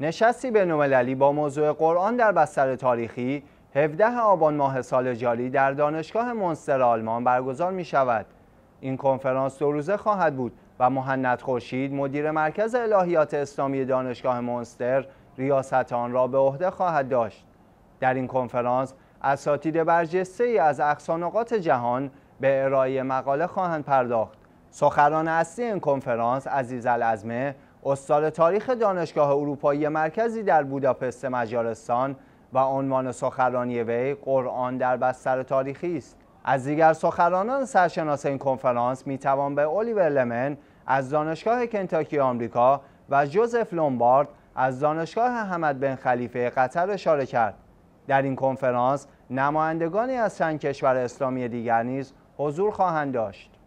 نشستی به علی با موضوع قرآن در بستر تاریخی 17 آبان ماه سال جاری در دانشگاه منستر آلمان برگزار می شود. این کنفرانس دو روزه خواهد بود و مهند خورشید مدیر مرکز الهیات اسلامی دانشگاه منستر ریاست آن را به عهده خواهد داشت. در این کنفرانس اساتید برجسته ای از اقصانقات جهان به ارائه مقاله خواهند پرداخت. سخران اصلی این کنفرانس عزیز الازمه استاد تاریخ دانشگاه اروپایی مرکزی در بوداپست مجارستان و عنوان سخرانی وی قرآن در بستر تاریخی است از دیگر سخرانان سرشناس این کنفرانس میتوان به الیور لمن از دانشگاه کنتاکی آمریکا و جوزف لومبارد از دانشگاه حمد بن خلیفه قطر اشاره کرد در این کنفرانس نمایندگانی از چند کشور اسلامی دیگر نیز حضور خواهند داشت